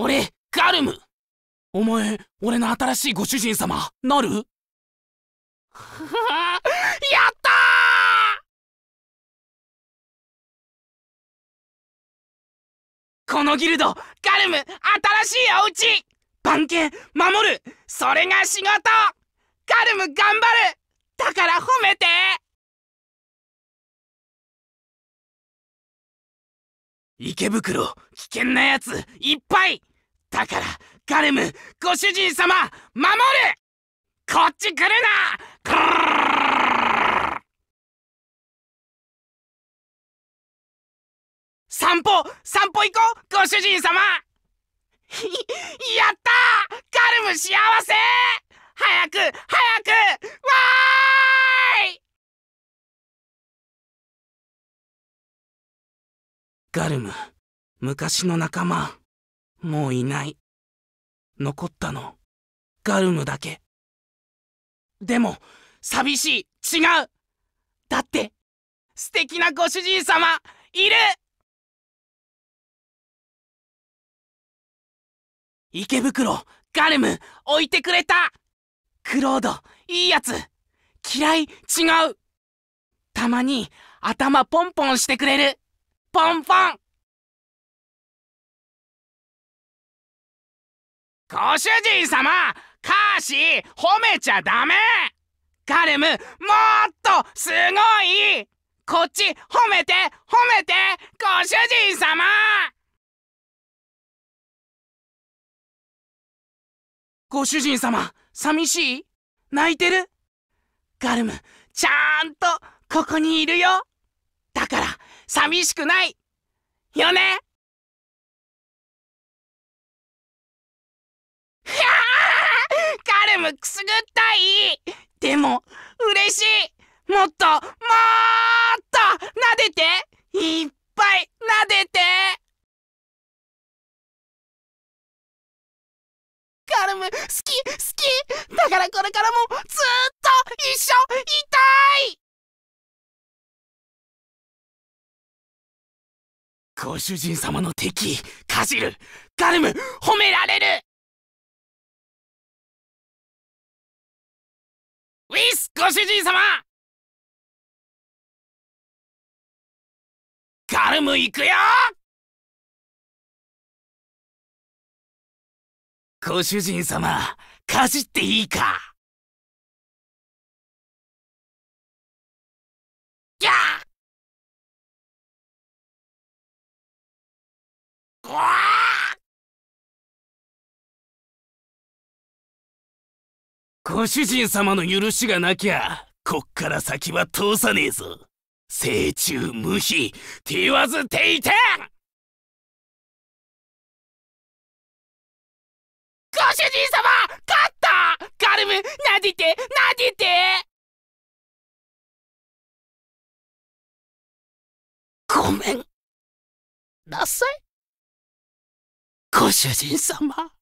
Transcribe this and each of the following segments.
俺、ガルムお前、俺の新しいご主人様、なる やったーこのギルド、ガルム、新しいお家番犬、守るそれが仕事ガルム、頑張るだから褒めて池袋、危険なやつ、いっぱいだからガレムご主人様守るこっち来るな散歩散歩行こうご主人様 やったガルム幸せ早く早くわーいガルム昔の仲間もういない残ったのガルムだけでも寂しい違うだって素敵なご主人様いる池袋ガルム置いてくれたクロードいいやつ嫌い違うたまに頭ポンポンしてくれるポンポンご主人様カーシー褒めちゃダメガレムもっとすごいこっち褒めて褒めてご主人様ご主人様寂しい泣いてるガルムちゃんとここにいるよだから寂しくないよねームくすぐったいでも嬉しいもっともっと撫でていっぱい撫でてカルム好き好きだからこれからもずっと一緒いたいご主人様の敵かじるガルム褒められるィスご主人様カルム行くよご主人様かじっていいかギャーご主人様の許しがなきゃこっから先は通さねえぞ成虫無比手言わず手いてご主人様勝ったカルムなでてなでてごめんなさいご主人様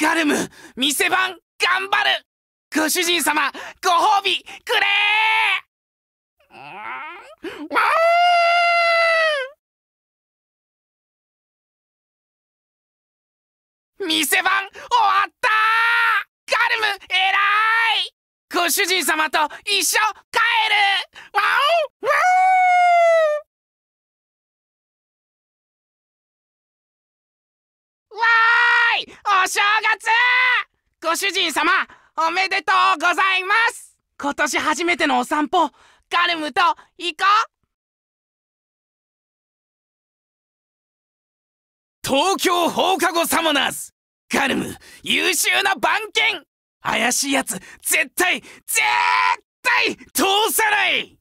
ガルム店番頑張るご主人様ご褒美くれ店番終わったガルム偉いご主人様と一緒帰るわおワンお正月ご主人様おめでとうございます今年初めてのお散歩ガルムと行こう東京放課後サモナーズガルム優秀な番犬怪しいやつ絶対絶対通さない